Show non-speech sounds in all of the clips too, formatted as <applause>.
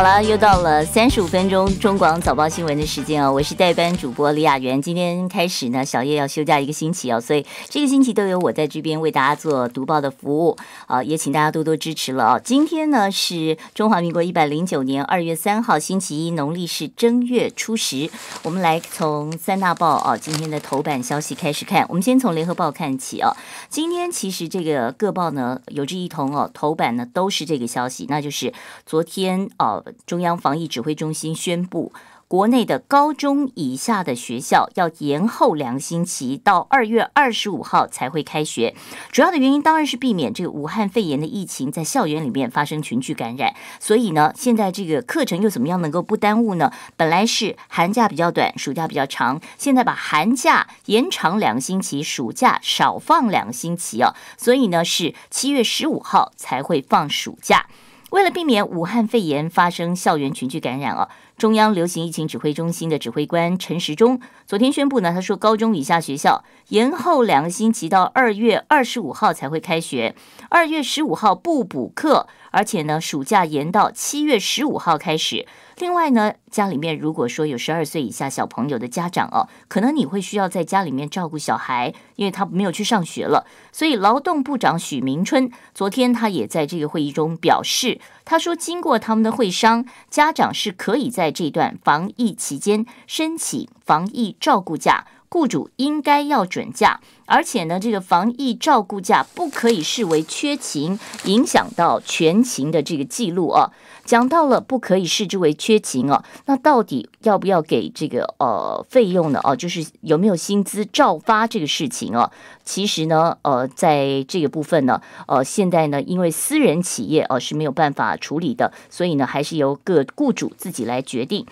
好了，又到了三十五分钟中广早报新闻的时间啊！我是代班主播李雅媛。今天开始呢，小叶要休假一个星期啊，所以这个星期都由我在这边为大家做读报的服务啊，也请大家多多支持了啊！今天呢是中华民国一百零九年二月三号星期一，农历是正月初十。我们来从三大报啊今天的头版消息开始看。我们先从联合报看起啊。今天其实这个各报呢有志一同哦，头版呢都是这个消息，那就是昨天哦。中央防疫指挥中心宣布，国内的高中以下的学校要延后两星期，到二月二十五号才会开学。主要的原因当然是避免这个武汉肺炎的疫情在校园里面发生群聚感染。所以呢，现在这个课程又怎么样能够不耽误呢？本来是寒假比较短，暑假比较长，现在把寒假延长两个星期，暑假少放两个星期哦。所以呢，是七月十五号才会放暑假。为了避免武汉肺炎发生校园群聚感染啊，中央流行疫情指挥中心的指挥官陈时中。昨天宣布呢，他说高中以下学校延后两个星期，到二月二十五号才会开学，二月十五号不补课，而且呢，暑假延到七月十五号开始。另外呢，家里面如果说有十二岁以下小朋友的家长哦，可能你会需要在家里面照顾小孩，因为他没有去上学了。所以劳动部长许明春昨天他也在这个会议中表示，他说经过他们的会商，家长是可以在这段防疫期间申请。防疫照顾假，雇主应该要准假，而且呢，这个防疫照顾假不可以视为缺勤，影响到全勤的这个记录啊。讲到了不可以视之为缺勤啊，那到底要不要给这个呃费用呢？哦，就是有没有薪资照发这个事情啊？其实呢，呃，在这个部分呢，呃，现在呢，因为私人企业哦是没有办法处理的，所以呢，还是由各雇主自己来决定。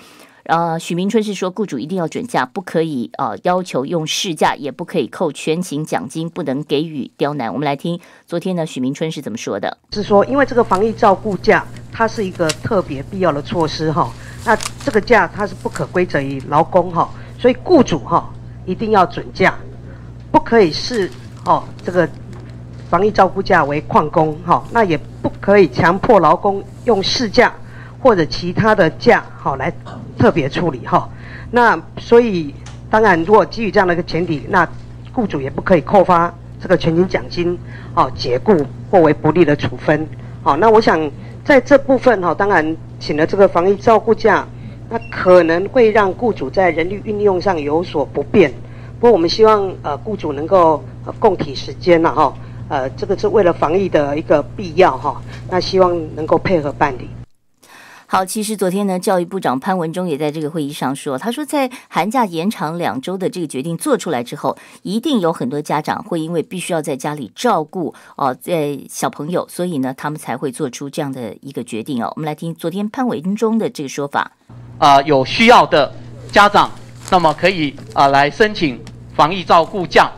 呃，许明春是说，雇主一定要准假，不可以呃要求用事假，也不可以扣全勤奖金，不能给予刁难。我们来听昨天呢，许明春是怎么说的？是说，因为这个防疫照顾假，它是一个特别必要的措施哈。那这个假它是不可归责于劳工哈，所以雇主哈一定要准假，不可以视哦这个防疫照顾假为旷工哈。那也不可以强迫劳工用事假或者其他的假好来。特别处理哈，那所以当然，如果基于这样的一个前提，那雇主也不可以扣发这个全勤奖金，哦，解雇或为不利的处分。好，那我想在这部分哈，当然请了这个防疫照顾假，那可能会让雇主在人力运用上有所不便。不过我们希望呃雇主能够共体时间了哈，呃这个是为了防疫的一个必要哈，那希望能够配合办理。好，其实昨天呢，教育部长潘文忠也在这个会议上说，他说在寒假延长两周的这个决定做出来之后，一定有很多家长会因为必须要在家里照顾哦，在小朋友，所以呢，他们才会做出这样的一个决定哦。我们来听昨天潘伟忠的这个说法。啊，有需要的家长，那么可以啊来申请防疫照顾假，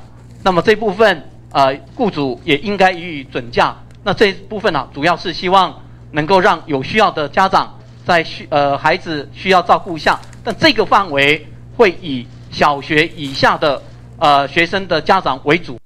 那么这部分呃雇主也应该予以准假。那这部分呢，主要是希望能够让有需要的家长。在需呃孩子需要照顾一下，但这个范围会以小学以下的呃学生的家长为主。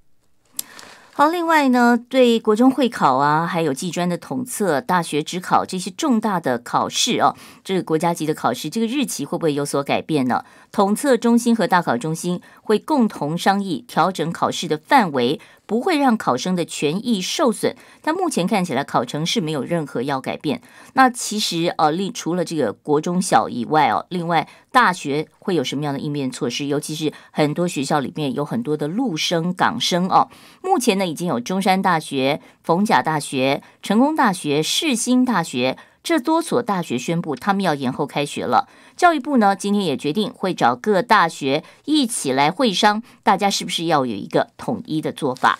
好，另外呢，对国中会考啊，还有技专的统测、大学直考这些重大的考试啊，这个国家级的考试，这个日期会不会有所改变呢？统测中心和大考中心。会共同商议调整考试的范围，不会让考生的权益受损。但目前看起来考程是没有任何要改变。那其实呃，另除了这个国中小以外哦，另外大学会有什么样的应变措施？尤其是很多学校里面有很多的陆生、港生哦。目前呢，已经有中山大学、逢甲大学、成功大学、世新大学这多所大学宣布他们要延后开学了。教育部呢，今天也决定会找各大学一起来会商，大家是不是要有一个统一的做法。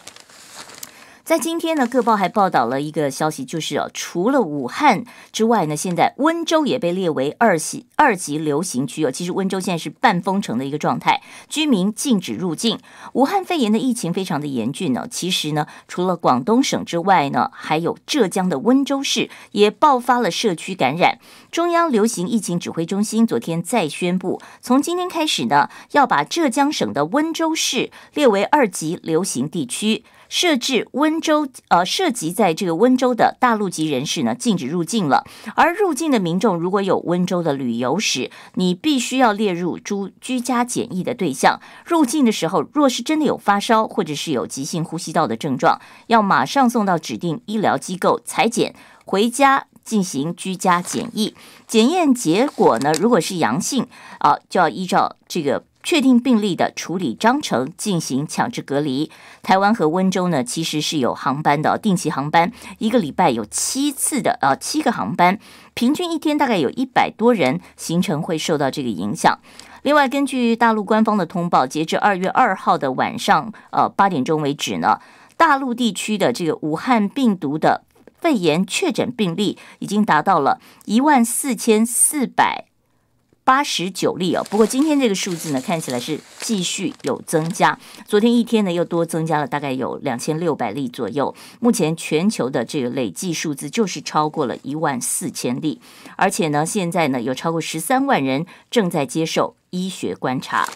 在今天呢，各报还报道了一个消息，就是哦，除了武汉之外呢，现在温州也被列为二级二级流行区哦。其实温州现在是半封城的一个状态，居民禁止入境。武汉肺炎的疫情非常的严峻呢。其实呢，除了广东省之外呢，还有浙江的温州市也爆发了社区感染。中央流行疫情指挥中心昨天再宣布，从今天开始呢，要把浙江省的温州市列为二级流行地区。设置温州，呃，涉及在这个温州的大陆籍人士呢，禁止入境了。而入境的民众如果有温州的旅游史，你必须要列入住居家检疫的对象。入境的时候，若是真的有发烧或者是有急性呼吸道的症状，要马上送到指定医疗机构裁剪，回家进行居家检疫。检验结果呢，如果是阳性，啊，就要依照这个。确定病例的处理章程进行强制隔离。台湾和温州呢，其实是有航班的定期航班，一个礼拜有七次的呃，七个航班，平均一天大概有一百多人行程会受到这个影响。另外，根据大陆官方的通报，截至二月二号的晚上呃八点钟为止呢，大陆地区的这个武汉病毒的肺炎确诊病例已经达到了一万四千四百。八十九例哦，不过今天这个数字呢，看起来是继续有增加。昨天一天呢，又多增加了大概有两千六百例左右。目前全球的这个累计数字就是超过了一万四千例，而且呢，现在呢有超过十三万人正在接受医学观察。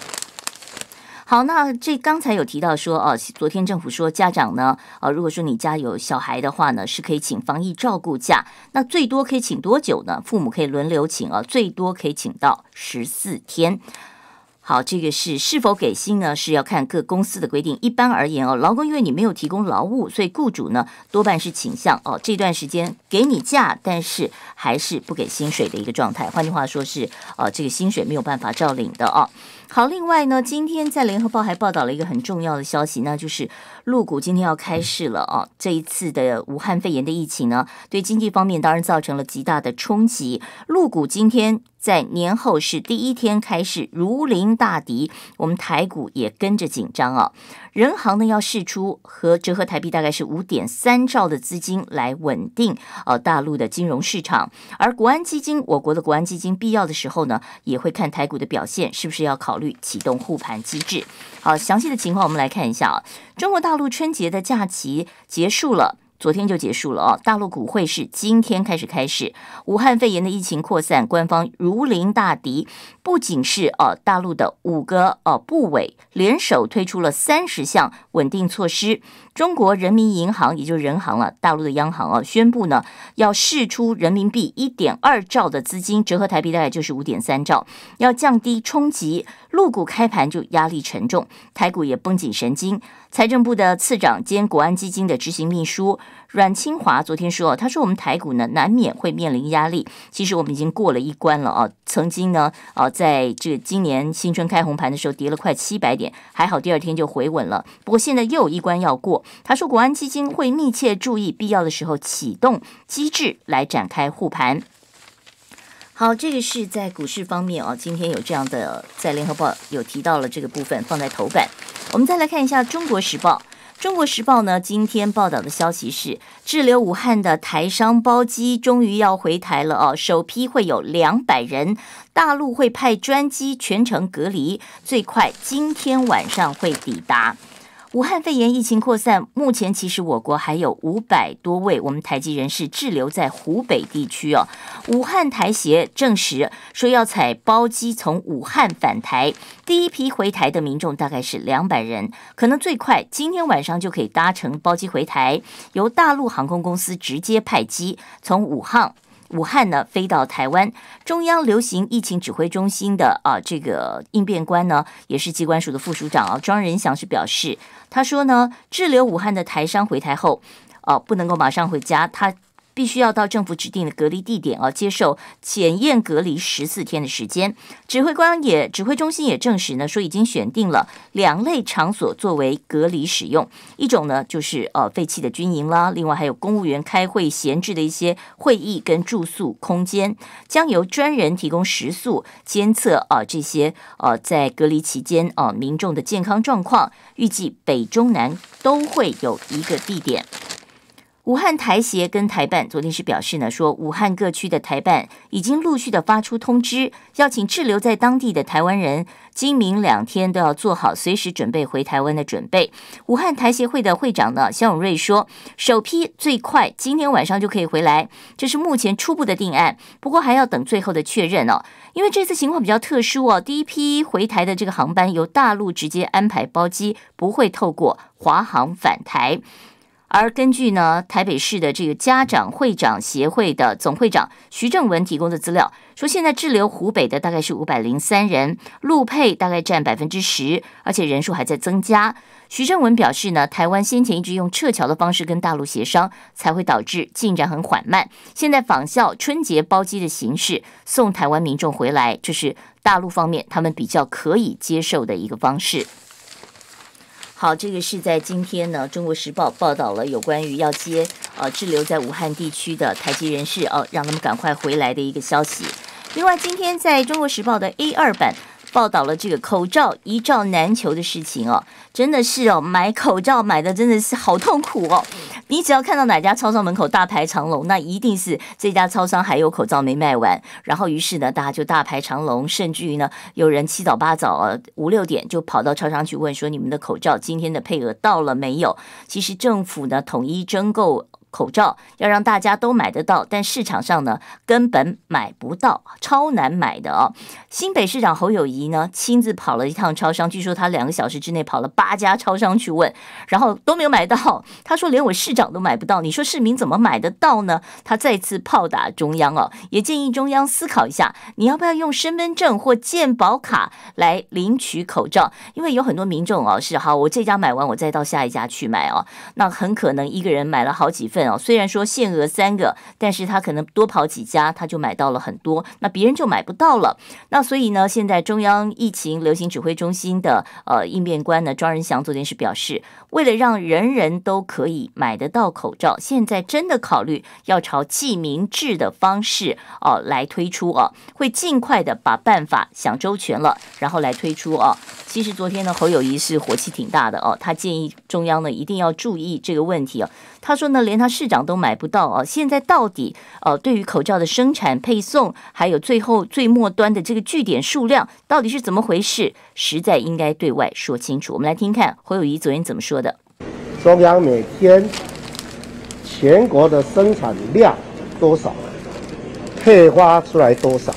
好，那这刚才有提到说，哦，昨天政府说家长呢，啊，如果说你家有小孩的话呢，是可以请防疫照顾假，那最多可以请多久呢？父母可以轮流请啊，最多可以请到十四天。好，这个是是否给薪呢？是要看各公司的规定。一般而言哦，劳工因为你没有提供劳务，所以雇主呢多半是倾向哦这段时间给你假，但是还是不给薪水的一个状态。换句话说，是呃，这个薪水没有办法照领的哦。好，另外呢，今天在《联合报》还报道了一个很重要的消息，那就是陆股今天要开市了啊！这一次的武汉肺炎的疫情呢，对经济方面当然造成了极大的冲击。陆股今天在年后是第一天开市，如临大敌，我们台股也跟着紧张啊。人行呢要释出和折合台币大概是五点三兆的资金来稳定呃大陆的金融市场，而国安基金，我国的国安基金必要的时候呢也会看台股的表现，是不是要考虑启动护盘机制？好，详细的情况我们来看一下啊。中国大陆春节的假期结束了，昨天就结束了哦。大陆股会是今天开始开始。武汉肺炎的疫情扩散，官方如临大敌。不仅是呃大陆的五个呃部委联手推出了三十项稳定措施，中国人民银行，也就是人行了，大陆的央行啊，宣布呢要释出人民币一点二兆的资金，折合台币大概就是五点三兆，要降低冲击。陆股开盘就压力沉重，台股也绷紧神经。财政部的次长兼国安基金的执行秘书。阮清华昨天说：“他说我们台股呢，难免会面临压力。其实我们已经过了一关了啊。曾经呢，啊，在这今年新春开红盘的时候，跌了快七百点，还好第二天就回稳了。不过现在又有一关要过。他说，国安基金会密切注意，必要的时候启动机制来展开护盘。好，这个是在股市方面啊。今天有这样的，在联合报有提到了这个部分，放在头版。我们再来看一下《中国时报》。”中国时报呢？今天报道的消息是，滞留武汉的台商包机终于要回台了哦，首批会有两百人，大陆会派专机全程隔离，最快今天晚上会抵达。武汉肺炎疫情扩散，目前其实我国还有五百多位我们台籍人士滞留在湖北地区哦。武汉台协证实说要采包机从武汉返台，第一批回台的民众大概是两百人，可能最快今天晚上就可以搭乘包机回台，由大陆航空公司直接派机从武汉。武汉呢，飞到台湾，中央流行疫情指挥中心的啊，这个应变官呢，也是机关署的副署长啊，庄仁祥是表示，他说呢，滞留武汉的台商回台后，啊，不能够马上回家，他。必须要到政府指定的隔离地点啊，接受检验隔离十四天的时间。指挥官也指挥中心也证实呢，说已经选定了两类场所作为隔离使用，一种呢就是呃废弃的军营啦，另外还有公务员开会闲置的一些会议跟住宿空间，将由专人提供食宿，监测啊这些呃在隔离期间啊民众的健康状况。预计北中南都会有一个地点。武汉台协跟台办昨天是表示呢，说武汉各区的台办已经陆续的发出通知，要请滞留在当地的台湾人，今明两天都要做好随时准备回台湾的准备。武汉台协会的会长呢，肖永瑞说，首批最快今天晚上就可以回来，这是目前初步的定案，不过还要等最后的确认哦。因为这次情况比较特殊哦，第一批回台的这个航班由大陆直接安排包机，不会透过华航返台。而根据呢台北市的这个家长会长协会的总会长徐正文提供的资料，说现在滞留湖北的大概是五百零三人，陆配大概占百分之十，而且人数还在增加。徐正文表示呢，台湾先前一直用撤侨的方式跟大陆协商，才会导致进展很缓慢。现在仿效春节包机的形式送台湾民众回来，这是大陆方面他们比较可以接受的一个方式。好，这个是在今天呢，《中国时报》报道了有关于要接呃滞留在武汉地区的台籍人士哦，让他们赶快回来的一个消息。另外，今天在中国时报的 A 二版。报道了这个口罩一罩难求的事情哦，真的是哦，买口罩买的真的是好痛苦哦。你只要看到哪家超商门口大排长龙，那一定是这家超商还有口罩没卖完。然后于是呢，大家就大排长龙，甚至于呢，有人七早八早五六点就跑到超商去问说：“你们的口罩今天的配额到了没有？”其实政府呢，统一征购。口罩要让大家都买得到，但市场上呢根本买不到，超难买的哦。新北市长侯友谊呢亲自跑了一趟超商，据说他两个小时之内跑了八家超商去问，然后都没有买到。他说连我市长都买不到，你说市民怎么买得到呢？他再次炮打中央哦，也建议中央思考一下，你要不要用身份证或健保卡来领取口罩？因为有很多民众哦是好，我这家买完我再到下一家去买哦，那很可能一个人买了好几份。虽然说限额三个，但是他可能多跑几家，他就买到了很多，那别人就买不到了。那所以呢，现在中央疫情流行指挥中心的呃应变官呢，庄仁祥昨天是表示。为了让人人都可以买得到口罩，现在真的考虑要朝记名制的方式哦来推出哦，会尽快的把办法想周全了，然后来推出哦。其实昨天呢，侯友谊是火气挺大的哦，他建议中央呢一定要注意这个问题哦。他说呢，连他市长都买不到啊，现在到底呃对于口罩的生产、配送，还有最后最末端的这个据点数量，到底是怎么回事？实在应该对外说清楚。我们来听看侯友谊昨天怎么说的。中央每天全国的生产量多少，配发出来多少，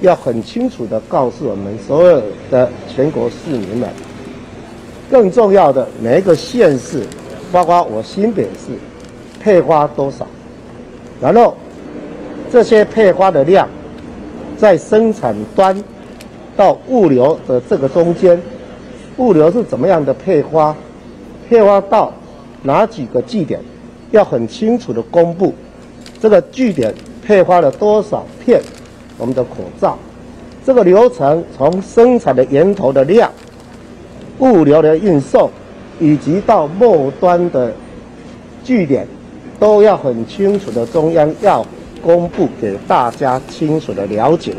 要很清楚的告诉我们所有的全国市民们。更重要的，每一个县市，包括我新北市，配发多少，然后这些配发的量，在生产端到物流的这个中间，物流是怎么样的配发？配发到哪几个据点，要很清楚的公布。这个据点配发了多少片，我们的口罩。这个流程从生产的源头的量、物流的运送，以及到末端的据点，都要很清楚的。中央要公布给大家清楚的了解。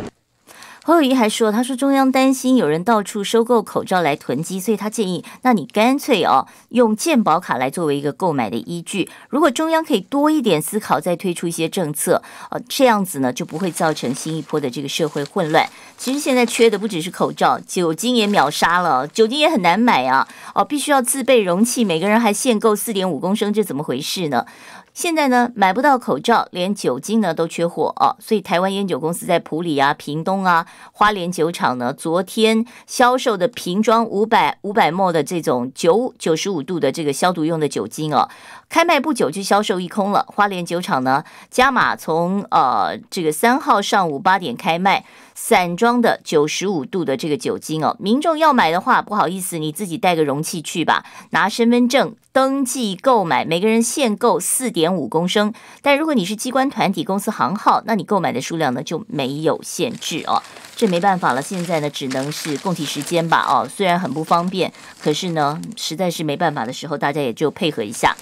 侯友谊还说：“他说中央担心有人到处收购口罩来囤积，所以他建议，那你干脆哦，用健保卡来作为一个购买的依据。如果中央可以多一点思考，再推出一些政策，呃，这样子呢就不会造成新一波的这个社会混乱。其实现在缺的不只是口罩，酒精也秒杀了，酒精也很难买啊！哦，必须要自备容器，每个人还限购四点五公升，这怎么回事呢？”现在呢，买不到口罩，连酒精呢都缺货哦。所以台湾烟酒公司在普里啊、屏东啊、花莲酒厂呢，昨天销售的瓶装五百五百末的这种九九十五度的这个消毒用的酒精哦。开卖不久就销售一空了。花莲酒厂呢，加码从呃这个三号上午八点开卖散装的九十五度的这个酒精哦。民众要买的话，不好意思，你自己带个容器去吧，拿身份证登记购买，每个人限购四点五公升。但如果你是机关团体、公司行号，那你购买的数量呢就没有限制哦。这没办法了，现在呢只能是供体时间吧。哦，虽然很不方便，可是呢，实在是没办法的时候，大家也就配合一下。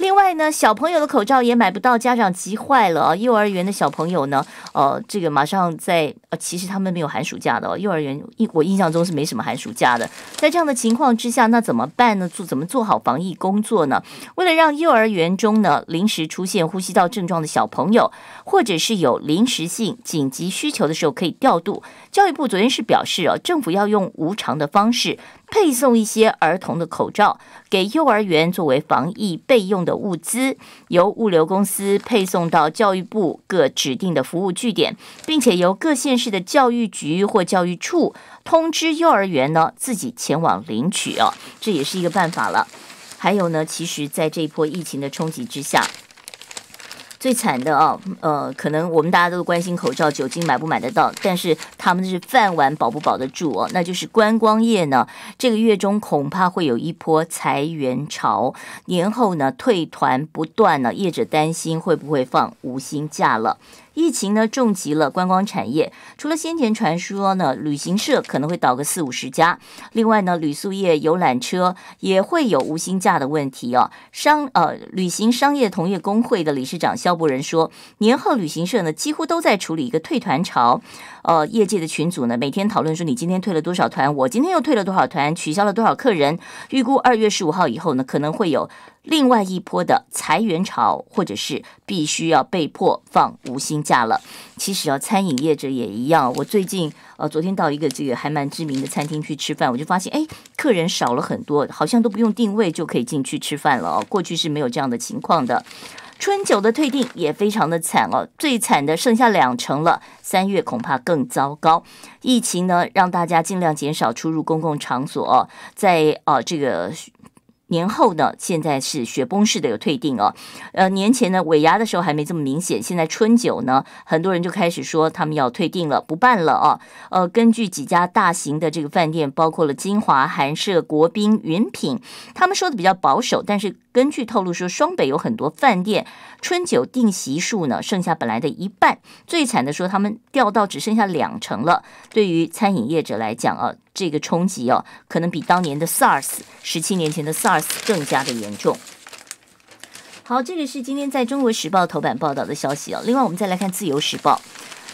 另外呢，小朋友的口罩也买不到，家长急坏了幼儿园的小朋友呢，呃，这个马上在，呃，其实他们没有寒暑假的哦，幼儿园印我印象中是没什么寒暑假的。在这样的情况之下，那怎么办呢？做怎么做好防疫工作呢？为了让幼儿园中呢，临时出现呼吸道症状的小朋友，或者是有临时性紧急需求的时候，可以调度。教育部昨天是表示哦，政府要用无偿的方式。配送一些儿童的口罩给幼儿园作为防疫备用的物资，由物流公司配送到教育部各指定的服务据点，并且由各县市的教育局或教育处通知幼儿园呢自己前往领取哦，这也是一个办法了。还有呢，其实，在这一波疫情的冲击之下。最惨的哦，呃，可能我们大家都关心口罩、酒精买不买得到，但是他们的是饭碗保不保得住哦。那就是观光业呢，这个月中恐怕会有一波裁员潮，年后呢退团不断呢，业者担心会不会放五薪假了。疫情呢，重击了观光产业。除了先前传说呢，旅行社可能会倒个四五十家。另外呢，旅宿业、游览车也会有无薪假的问题哦。商呃，旅行商业同业工会的理事长肖伯仁说，年后旅行社呢，几乎都在处理一个退团潮。呃，业界的群组呢，每天讨论说，你今天退了多少团，我今天又退了多少团，取消了多少客人。预估二月十五号以后呢，可能会有。另外一波的裁员潮，或者是必须要被迫放无薪假了。其实啊，餐饮业者也一样。我最近呃，昨天到一个这个还蛮知名的餐厅去吃饭，我就发现哎，客人少了很多，好像都不用定位就可以进去吃饭了哦。过去是没有这样的情况的。春酒的退订也非常的惨哦，最惨的剩下两成了。三月恐怕更糟糕。疫情呢，让大家尽量减少出入公共场所，在啊这个。年后呢，现在是雪崩式的有退订哦。呃，年前呢尾牙的时候还没这么明显，现在春酒呢，很多人就开始说他们要退订了，不办了哦。呃，根据几家大型的这个饭店，包括了金华、韩舍、国宾、云品，他们说的比较保守。但是根据透露说，双北有很多饭店春酒定席数呢，剩下本来的一半，最惨的说他们掉到只剩下两成了。对于餐饮业者来讲啊。这个冲击哦，可能比当年的 SARS，十七年前的 SARS 更加的严重。好，这个是今天在中国时报头版报道的消息哦。另外，我们再来看自由时报。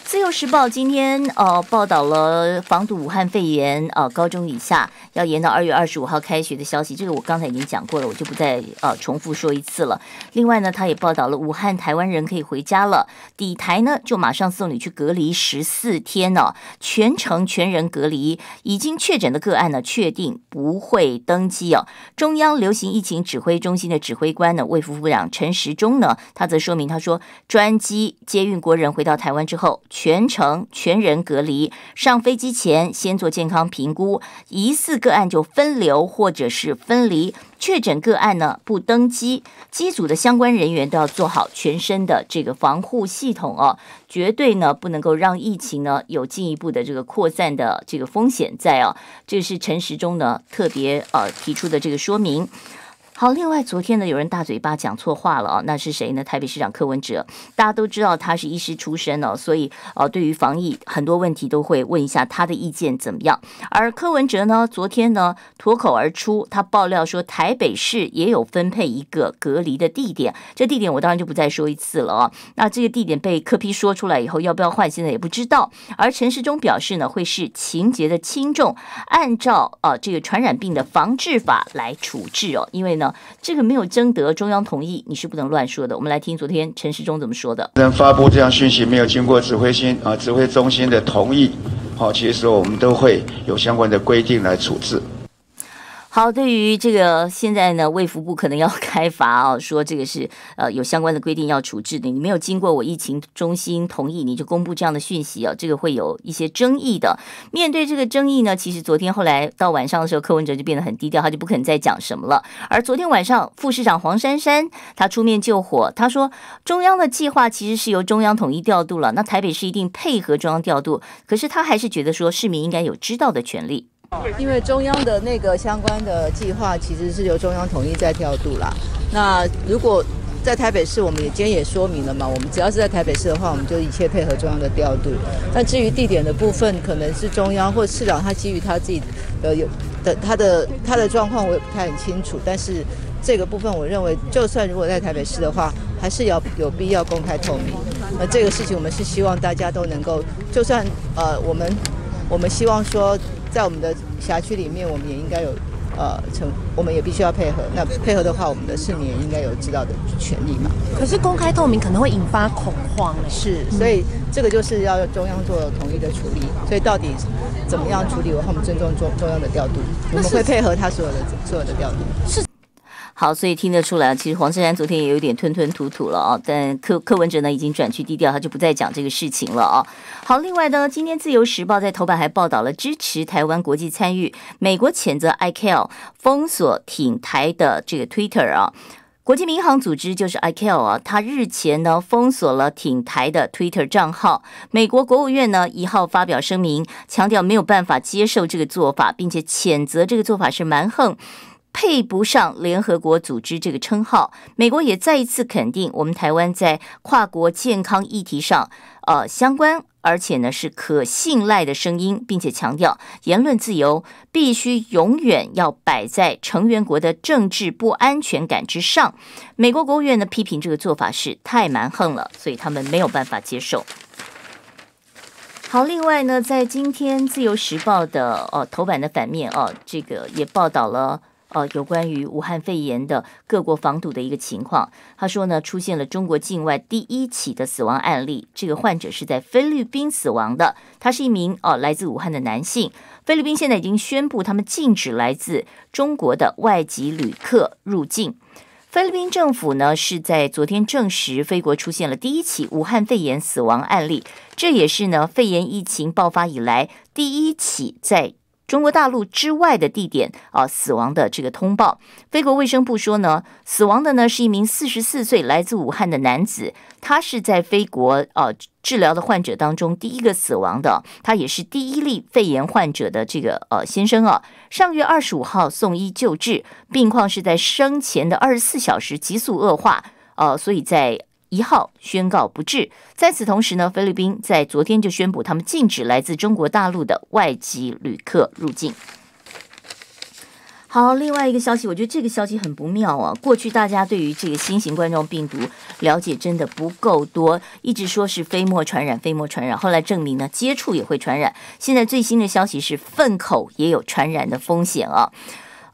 自由时报今天呃报道了防堵武汉肺炎呃高中以下要延到二月二十五号开学的消息，这个我刚才已经讲过了，我就不再呃重复说一次了。另外呢，他也报道了武汉台湾人可以回家了，抵台呢就马上送你去隔离十四天哦，全程全人隔离，已经确诊的个案呢确定不会登机哦。中央流行疫情指挥中心的指挥官呢，卫副部长陈时中呢，他则说明他说专机接运国人回到台湾之后。全程全人隔离，上飞机前先做健康评估，疑似个案就分流或者是分离，确诊个案呢不登机，机组的相关人员都要做好全身的这个防护系统哦，绝对呢不能够让疫情呢有进一步的这个扩散的这个风险在哦，这是陈时中呢特别呃提出的这个说明。好，另外昨天呢有人大嘴巴讲错话了啊，那是谁呢？台北市长柯文哲，大家都知道他是医师出身哦，所以呃，对于防疫很多问题都会问一下他的意见怎么样。而柯文哲呢，昨天呢脱口而出，他爆料说台北市也有分配一个隔离的地点，这地点我当然就不再说一次了啊。那这个地点被柯批说出来以后，要不要换现在也不知道。而陈时中表示呢，会是情节的轻重，按照呃这个传染病的防治法来处置哦，因为呢。这个没有征得中央同意，你是不能乱说的。我们来听昨天陈世忠怎么说的。能发布这样讯息，没有经过指挥心啊、指挥中心的同意，好，其实我们都会有相关的规定来处置。好，对于这个现在呢，卫福部可能要 <laughs> 开罚哦，说这个是呃有相关的规定要处置的，你没有经过我疫情中心同意，你就公布这样的讯息哦，这个会有一些争议的。面对这个争议呢，其实昨天后来到晚上的时候，柯文哲就变得很低调，他就不肯再讲什么了。而昨天晚上，副市长黄珊珊她出面救火，她说中央的计划其实是由中央统一调度了，那台北市一定配合中央调度，可是他还是觉得说市民应该有知道的权利。因为中央的那个相关的计划，其实是由中央统一在调度啦。那如果在台北市，我们也今天也说明了嘛，我们只要是在台北市的话，我们就一切配合中央的调度。那至于地点的部分，可能是中央或市长他基于他自己的有的他的他的状况，我也不太很清楚。但是这个部分，我认为，就算如果在台北市的话，还是要有必要公开透明。那这个事情我们是希望大家都能够，就算呃，我们我们希望说。在我们的辖区里面，我们也应该有，呃，成，我们也必须要配合。那配合的话，我们的市民也应该有知道的权利嘛。可是公开透明可能会引发恐慌，是，所以这个就是要中央做统一的处理。所以到底怎么样处理，我我们尊重中中央的调度，我们会配合他所有的所有的调度。是。好，所以听得出来，其实黄珊珊昨天也有点吞吞吐吐了啊。但柯柯文哲呢，已经转去低调，他就不再讲这个事情了啊。好，另外呢，今天《自由时报》在头版还报道了支持台湾国际参与，美国谴责 ICAO 封锁挺台的这个 Twitter 啊。国际民航组织就是 ICAO 啊，它日前呢封锁了挺台的 Twitter 账号。美国国务院呢一号发表声明，强调没有办法接受这个做法，并且谴责这个做法是蛮横。配不上联合国组织这个称号。美国也再一次肯定我们台湾在跨国健康议题上，呃，相关而且呢是可信赖的声音，并且强调言论自由必须永远要摆在成员国的政治不安全感之上。美国国务院呢批评这个做法是太蛮横了，所以他们没有办法接受。好，另外呢，在今天《自由时报》的呃头版的反面哦，这个也报道了。哦，有关于武汉肺炎的各国防堵的一个情况。他说呢，出现了中国境外第一起的死亡案例，这个患者是在菲律宾死亡的，他是一名哦来自武汉的男性。菲律宾现在已经宣布他们禁止来自中国的外籍旅客入境。菲律宾政府呢是在昨天证实，菲国出现了第一起武汉肺炎死亡案例，这也是呢肺炎疫情爆发以来第一起在。中国大陆之外的地点啊，死亡的这个通报，非国卫生部说呢，死亡的呢是一名四十四岁来自武汉的男子，他是在非国呃治疗的患者当中第一个死亡的，他也是第一例肺炎患者的这个呃先生啊，上月二十五号送医救治，病况是在生前的二十四小时急速恶化，呃，所以在。一号宣告不治。在此同时呢，菲律宾在昨天就宣布，他们禁止来自中国大陆的外籍旅客入境。好，另外一个消息，我觉得这个消息很不妙啊。过去大家对于这个新型冠状病毒了解真的不够多，一直说是飞沫传染，飞沫传染，后来证明呢，接触也会传染。现在最新的消息是，粪口也有传染的风险啊。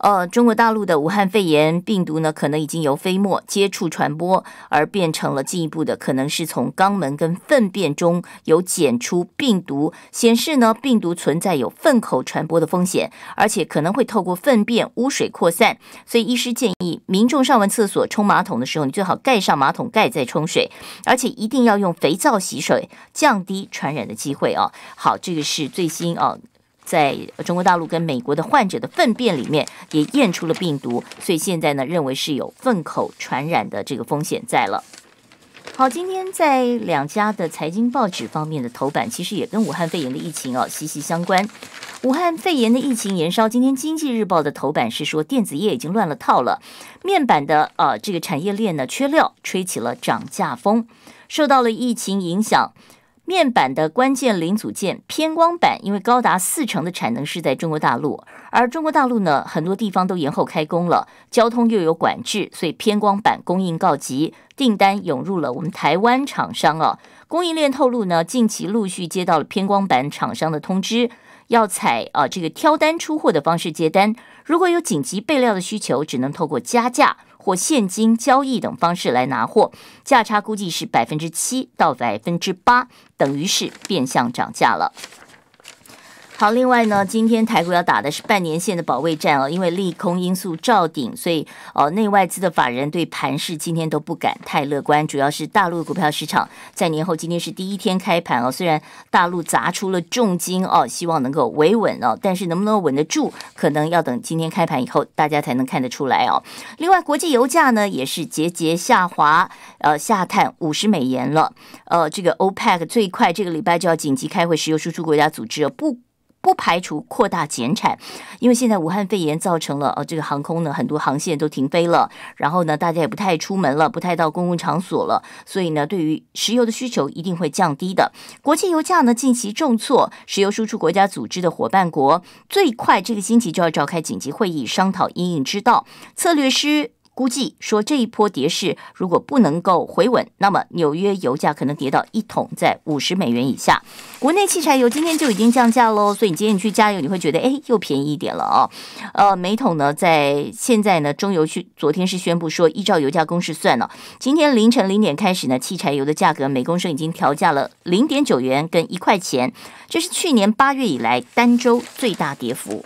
呃，中国大陆的武汉肺炎病毒呢，可能已经由飞沫接触传播，而变成了进一步的，可能是从肛门跟粪便中有检出病毒，显示呢病毒存在有粪口传播的风险，而且可能会透过粪便污水扩散。所以，医师建议民众上完厕所冲马桶的时候，你最好盖上马桶盖再冲水，而且一定要用肥皂洗水，降低传染的机会哦。好，这个是最新哦。在中国大陆跟美国的患者的粪便里面也验出了病毒，所以现在呢，认为是有粪口传染的这个风险在了。好，今天在两家的财经报纸方面的头版，其实也跟武汉肺炎的疫情哦息息相关。武汉肺炎的疫情延烧，今天《经济日报》的头版是说电子业已经乱了套了，面板的呃这个产业链呢缺料，吹起了涨价风，受到了疫情影响。面板的关键零组件偏光板，因为高达四成的产能是在中国大陆，而中国大陆呢很多地方都延后开工了，交通又有管制，所以偏光板供应告急，订单涌入了我们台湾厂商啊。供应链透露呢，近期陆续接到了偏光板厂商的通知，要采啊这个挑单出货的方式接单，如果有紧急备料的需求，只能透过加价。或现金交易等方式来拿货，价差估计是百分之七到百分之八，等于是变相涨价了。好，另外呢，今天台股要打的是半年线的保卫战哦，因为利空因素照顶，所以哦，内外资的法人对盘市今天都不敢太乐观。主要是大陆股票市场在年后今天是第一天开盘哦，虽然大陆砸出了重金哦，希望能够维稳哦，但是能不能稳得住，可能要等今天开盘以后大家才能看得出来哦。另外，国际油价呢也是节节下滑，呃，下探五十美元了。呃，这个 OPEC 最快这个礼拜就要紧急开会，石油输出国家组织不。不排除扩大减产，因为现在武汉肺炎造成了呃这个航空呢很多航线都停飞了，然后呢大家也不太出门了，不太到公共场所了，所以呢对于石油的需求一定会降低的。国际油价呢近期重挫，石油输出国家组织的伙伴国最快这个星期就要召开紧急会议商讨应对之道。策略师。估计说这一波跌势如果不能够回稳，那么纽约油价可能跌到一桶在五十美元以下。国内汽柴油今天就已经降价喽，所以你今天去加油，你会觉得哎又便宜一点了哦。呃，每桶呢在现在呢中油去昨天是宣布说依照油价公式算了，今天凌晨零点开始呢汽柴油的价格每公升已经调价了零点九元跟一块钱，这是去年八月以来单周最大跌幅。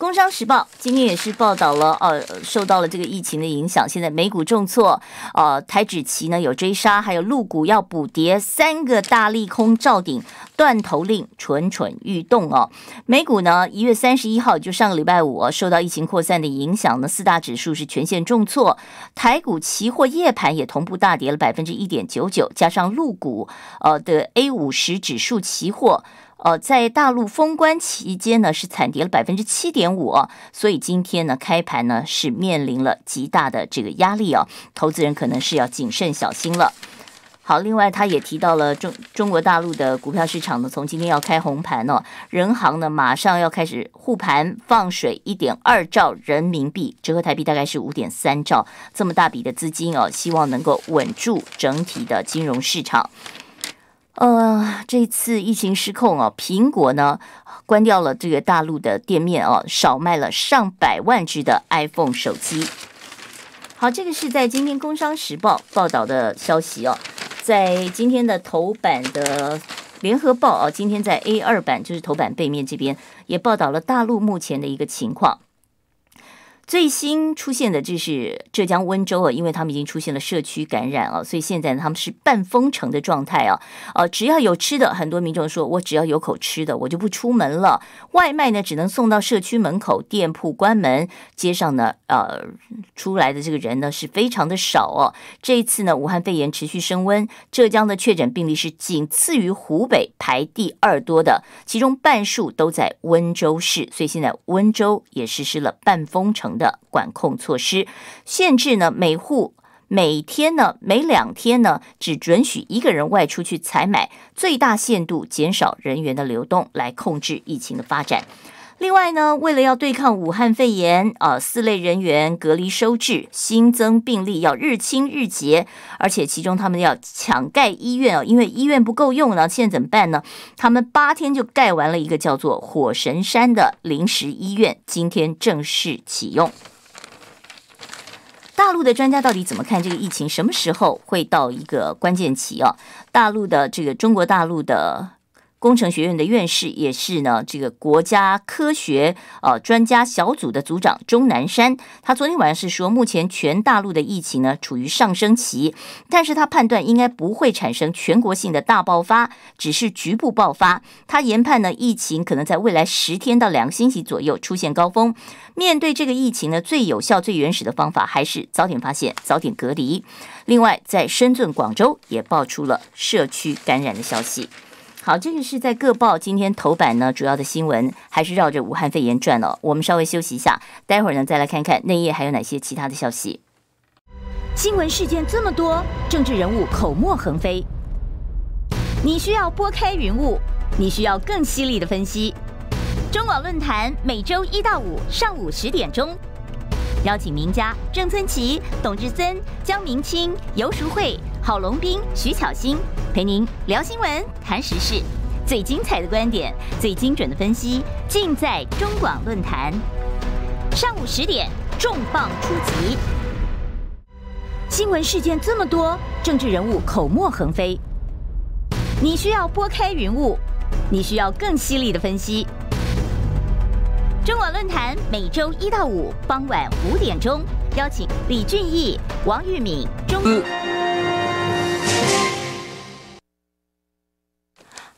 工商时报今天也是报道了，呃，受到了这个疫情的影响，现在美股重挫，呃，台指期呢有追杀，还有陆股要补跌，三个大利空照顶，断头令蠢蠢欲动哦。美股呢，一月三十一号，就上个礼拜五，受到疫情扩散的影响呢，四大指数是全线重挫，台股期货夜盘也同步大跌了百分之一点九九，加上陆股呃的 A 五十指数期货。呃，在大陆封关期间呢，是惨跌了百分之七点五所以今天呢开盘呢是面临了极大的这个压力哦，投资人可能是要谨慎小心了。好，另外他也提到了中中国大陆的股票市场呢，从今天要开红盘哦，人行呢马上要开始护盘放水一点二兆人民币，折合台币大概是五点三兆这么大笔的资金哦，希望能够稳住整体的金融市场。呃，这次疫情失控啊，苹果呢关掉了这个大陆的店面啊，少卖了上百万只的 iPhone 手机。好，这个是在今天《工商时报》报道的消息哦，在今天的头版的《联合报》啊，今天在 A 二版，就是头版背面这边也报道了大陆目前的一个情况。最新出现的就是浙江温州啊，因为他们已经出现了社区感染啊，所以现在他们是半封城的状态啊。呃，只要有吃的，很多民众说我只要有口吃的，我就不出门了。外卖呢只能送到社区门口，店铺关门，街上呢呃出来的这个人呢是非常的少哦。这一次呢，武汉肺炎持续升温，浙江的确诊病例是仅次于湖北排第二多的，其中半数都在温州市，所以现在温州也实施了半封城。的管控措施，限制呢每户每天呢每两天呢只准许一个人外出去采买，最大限度减少人员的流动，来控制疫情的发展。另外呢，为了要对抗武汉肺炎，啊，四类人员隔离收治，新增病例要日清日结，而且其中他们要抢盖医院啊，因为医院不够用。然后现在怎么办呢？他们八天就盖完了一个叫做火神山的临时医院，今天正式启用。大陆的专家到底怎么看这个疫情？什么时候会到一个关键期啊？大陆的这个中国大陆的。工程学院的院士也是呢，这个国家科学呃专家小组的组长钟南山，他昨天晚上是说，目前全大陆的疫情呢处于上升期，但是他判断应该不会产生全国性的大爆发，只是局部爆发。他研判呢，疫情可能在未来十天到两个星期左右出现高峰。面对这个疫情呢，最有效、最原始的方法还是早点发现、早点隔离。另外，在深圳、广州也爆出了社区感染的消息。好，这个是在各报今天头版呢，主要的新闻还是绕着武汉肺炎转了。我们稍微休息一下，待会儿呢再来看看内页还有哪些其他的消息。新闻事件这么多，政治人物口沫横飞，你需要拨开云雾，你需要更犀利的分析。中广论坛每周一到五上午十点钟，邀请名家郑村奇、董志森、江明清、游淑慧。郝龙斌、徐巧芯陪您聊新闻、谈时事，最精彩的观点、最精准的分析，尽在中广论坛。上午十点重磅出击。新闻事件这么多，政治人物口沫横飞，你需要拨开云雾，你需要更犀利的分析。中广论坛每周一到五傍晚五点钟，邀请李俊毅、王玉敏、钟。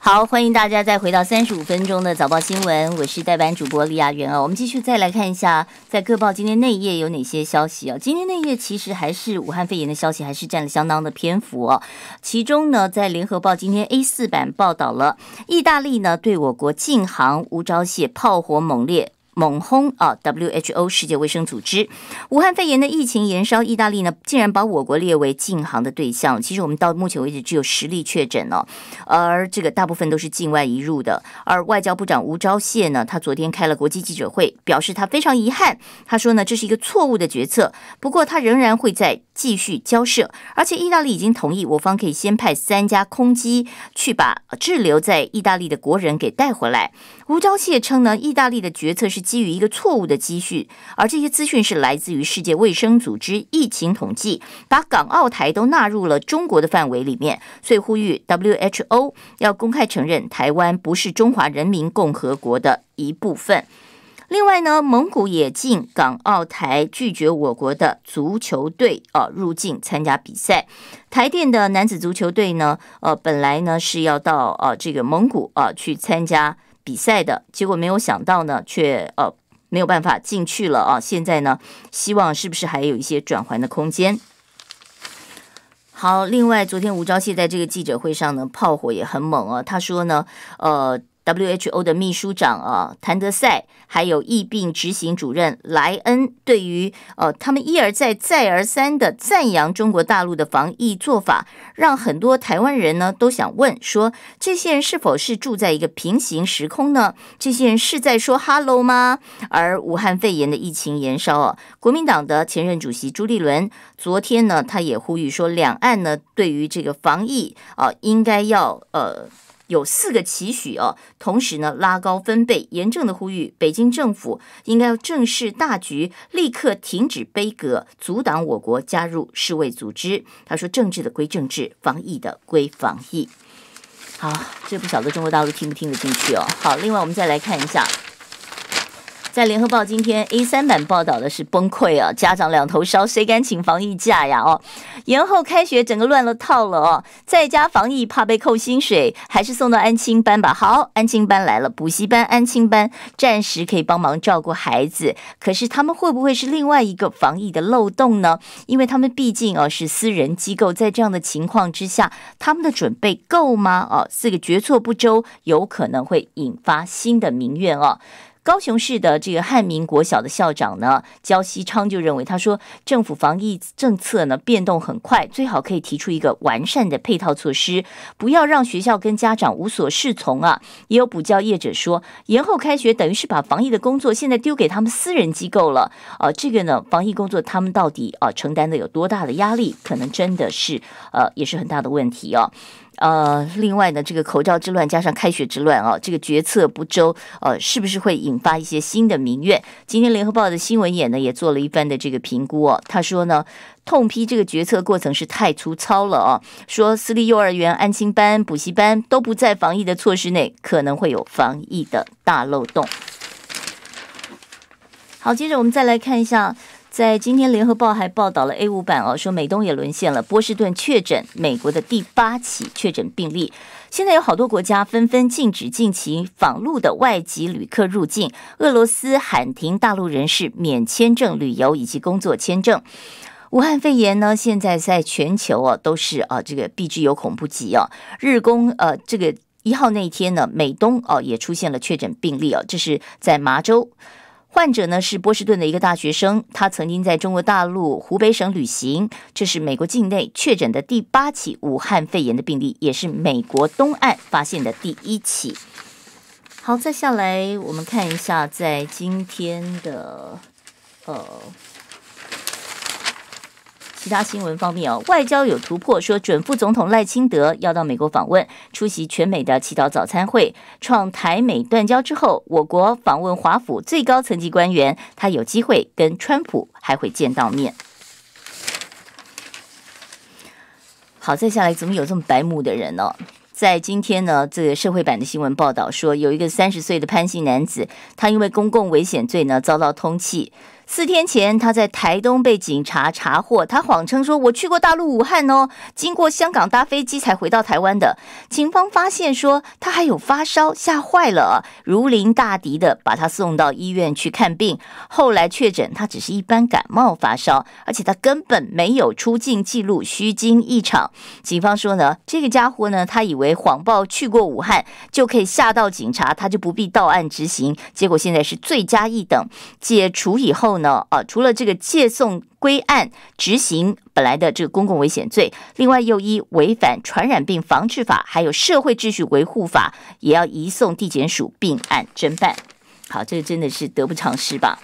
好，欢迎大家再回到三十五分钟的早报新闻，我是代班主播李亚媛啊。我们继续再来看一下，在各报今天内页有哪些消息啊？今天内页其实还是武汉肺炎的消息，还是占了相当的篇幅哦。其中呢，在联合报今天 A 四版报道了，意大利呢对我国禁航，无招谢炮火猛烈。猛轰啊！WHO 世界卫生组织，武汉肺炎的疫情延烧，意大利呢竟然把我国列为禁航的对象。其实我们到目前为止只有十例确诊呢，而这个大部分都是境外移入的。而外交部长吴钊燮呢，他昨天开了国际记者会，表示他非常遗憾，他说呢这是一个错误的决策。不过他仍然会在继续交涉，而且意大利已经同意我方可以先派三架空机去把滞留在意大利的国人给带回来。吴钊燮称呢，意大利的决策是。基于一个错误的积蓄，而这些资讯是来自于世界卫生组织疫情统计，把港澳台都纳入了中国的范围里面，所以呼吁 WHO 要公开承认台湾不是中华人民共和国的一部分。另外呢，蒙古也禁港澳台拒绝我国的足球队啊入境参加比赛。台电的男子足球队呢，呃，本来呢是要到啊这个蒙古啊去参加。比赛的结果没有想到呢，却呃没有办法进去了啊！现在呢，希望是不是还有一些转圜的空间？好，另外昨天吴钊燮在这个记者会上呢，炮火也很猛啊。他说呢，呃。W H O 的秘书长啊，谭德赛，还有疫病执行主任莱恩，对于呃，他们一而再、再而三的赞扬中国大陆的防疫做法，让很多台湾人呢都想问说，这些人是否是住在一个平行时空呢？这些人是在说 hello 吗？而武汉肺炎的疫情延烧，啊，国民党的前任主席朱立伦昨天呢，他也呼吁说，两岸呢对于这个防疫啊，应该要呃。有四个期许哦，同时呢，拉高分贝，严正的呼吁，北京政府应该要正视大局，立刻停止悲革，阻挡我国加入世卫组织。他说，政治的归政治，防疫的归防疫。好，这不晓得中国大陆听不听得进去哦。好，另外我们再来看一下。在《联合报》今天 A 三版报道的是崩溃啊！家长两头烧，谁敢请防疫假呀？哦，延后开学，整个乱了套了哦！在家防疫怕被扣薪水，还是送到安亲班吧。好，安亲班来了，补习班、安亲班暂时可以帮忙照顾孩子。可是他们会不会是另外一个防疫的漏洞呢？因为他们毕竟哦是私人机构，在这样的情况之下，他们的准备够吗？哦，这个决策不周，有可能会引发新的民怨哦。高雄市的这个汉民国小的校长呢，焦西昌就认为，他说政府防疫政策呢变动很快，最好可以提出一个完善的配套措施，不要让学校跟家长无所适从啊。也有补教业者说，延后开学等于是把防疫的工作现在丢给他们私人机构了呃，这个呢，防疫工作他们到底啊承担的有多大的压力，可能真的是呃也是很大的问题哦。呃，另外呢，这个口罩之乱加上开学之乱啊，这个决策不周，呃，是不是会引发一些新的民怨？今天《联合报》的新闻眼呢也做了一番的这个评估哦，他说呢，痛批这个决策过程是太粗糙了哦，说私立幼儿园、安心班、补习班都不在防疫的措施内，可能会有防疫的大漏洞。好，接着我们再来看一下。在今天，《联合报》还报道了 A 五版哦，说美东也沦陷了，波士顿确诊美国的第八起确诊病例。现在有好多国家纷纷禁止近期访陆的外籍旅客入境，俄罗斯喊停大陆人士免签证旅游以及工作签证。武汉肺炎呢，现在在全球啊都是啊这个避之有恐不及啊。日工呃这个一号那一天呢，美东哦也出现了确诊病例哦，这是在麻州。患者呢是波士顿的一个大学生，他曾经在中国大陆湖北省旅行。这是美国境内确诊的第八起武汉肺炎的病例，也是美国东岸发现的第一起。好，再下来我们看一下，在今天的呃。其他新闻方面哦，外交有突破，说准副总统赖清德要到美国访问，出席全美的祈祷早餐会。创台美断交之后，我国访问华府最高层级官员，他有机会跟川普还会见到面。好，再下来怎么有这么白目的人呢？在今天呢，这个社会版的新闻报道说，有一个三十岁的潘姓男子，他因为公共危险罪呢遭到通缉。四天前，他在台东被警察查获，他谎称说我去过大陆武汉哦，经过香港搭飞机才回到台湾的。警方发现说他还有发烧，吓坏了，如临大敌的把他送到医院去看病。后来确诊他只是一般感冒发烧，而且他根本没有出境记录，虚惊一场。警方说呢，这个家伙呢，他以为谎报去过武汉就可以吓到警察，他就不必到案执行，结果现在是罪加一等，解除以后。那啊，除了这个借送归案执行本来的这个公共危险罪，另外又依违反传染病防治法，还有社会秩序维护法，也要移送地检署并案侦办。好，这个真的是得不偿失吧？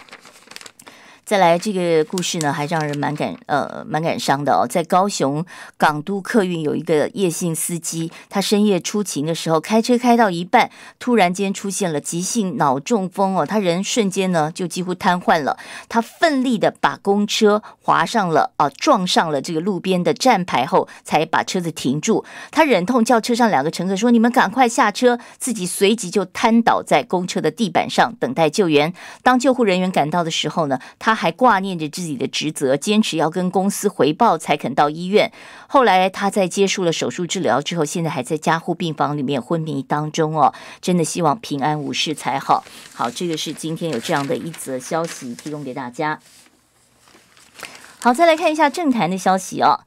再来这个故事呢，还让人蛮感呃蛮感伤的哦。在高雄港都客运有一个叶姓司机，他深夜出勤的时候，开车开到一半，突然间出现了急性脑中风哦，他人瞬间呢就几乎瘫痪了。他奋力的把公车划上了啊，撞上了这个路边的站牌后，才把车子停住。他忍痛叫车上两个乘客说：“你们赶快下车。”自己随即就瘫倒在公车的地板上，等待救援。当救护人员赶到的时候呢，他。还挂念着自己的职责，坚持要跟公司回报才肯到医院。后来他在接受了手术治疗之后，现在还在加护病房里面昏迷当中哦。真的希望平安无事才好。好，这个是今天有这样的一则消息提供给大家。好，再来看一下政坛的消息哦。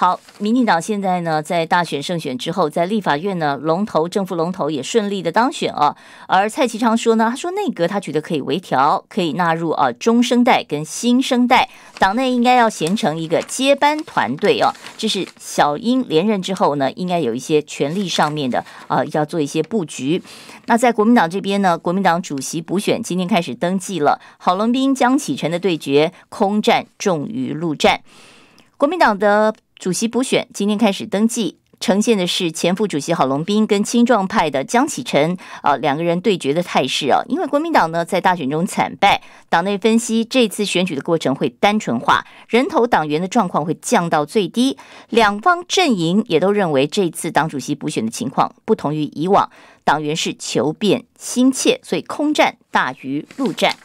好，民进党现在呢，在大选胜选之后，在立法院呢，龙头正副龙头也顺利的当选啊。而蔡其昌说呢，他说内阁他觉得可以微调，可以纳入啊中生代跟新生代，党内应该要形成一个接班团队啊。这是小英连任之后呢，应该有一些权力上面的啊，要做一些布局。那在国民党这边呢，国民党主席补选今天开始登记了，郝龙斌江启臣的对决，空战重于陆战，国民党的。主席补选今天开始登记，呈现的是前副主席郝龙斌跟青壮派的江启臣啊两个人对决的态势啊。因为国民党呢在大选中惨败，党内分析这次选举的过程会单纯化，人头党员的状况会降到最低。两方阵营也都认为这次党主席补选的情况不同于以往，党员是求变心切，所以空战大于陆战。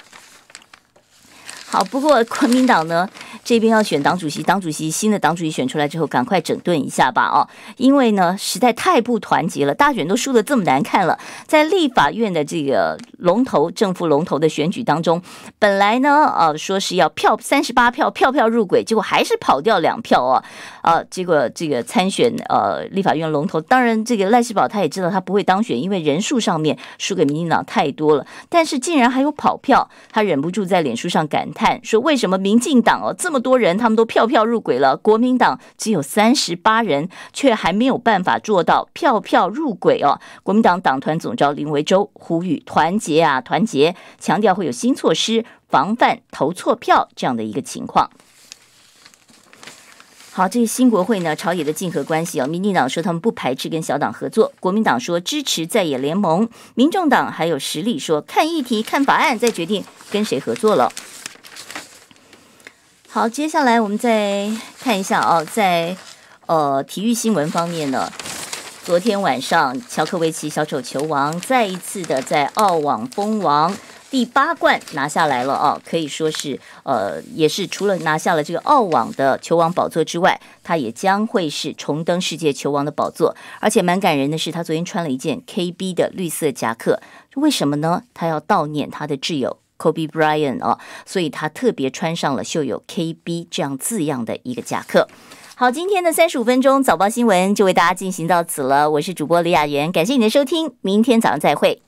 好，不过 <laughs> 国民党呢这边要选党主席，党主席新的党主席选出来之后，赶快整顿一下吧，哦，因为呢实在太不团结了，大选都输得这么难看了，在立法院的这个龙头正副龙头的选举当中，本来呢，呃，说是要票三十八票票票入轨，结果还是跑掉两票哦，结果这个参选呃立法院龙头，当然这个赖世宝他也知道他不会当选，因为人数上面输给民进党太多了，但是竟然还有跑票，他忍不住在脸书上感叹。说为什么民进党哦这么多人他们都票票入轨了，国民党只有三十八人，却还没有办法做到票票入轨哦。国民党党团总召林维洲呼吁团结啊，团结，强调会有新措施防范投错票这样的一个情况。好，这是新国会呢朝野的竞合关系哦。民进党说他们不排斥跟小党合作，国民党说支持在野联盟，民众党还有实力说看议题看法案再决定跟谁合作了。好，接下来我们再看一下啊，在呃体育新闻方面呢，昨天晚上，乔克维奇小丑球王再一次的在澳网封王，第八冠拿下来了啊，可以说是呃，也是除了拿下了这个澳网的球王宝座之外，他也将会是重登世界球王的宝座。而且蛮感人的是，他昨天穿了一件 KB 的绿色夹克，为什么呢？他要悼念他的挚友。Kobe Bryant 哦，所以他特别穿上了绣有 KB 这样字样的一个夹克。好，今天的三十五分钟早报新闻就为大家进行到此了。我是主播李雅媛，感谢你的收听，明天早上再会。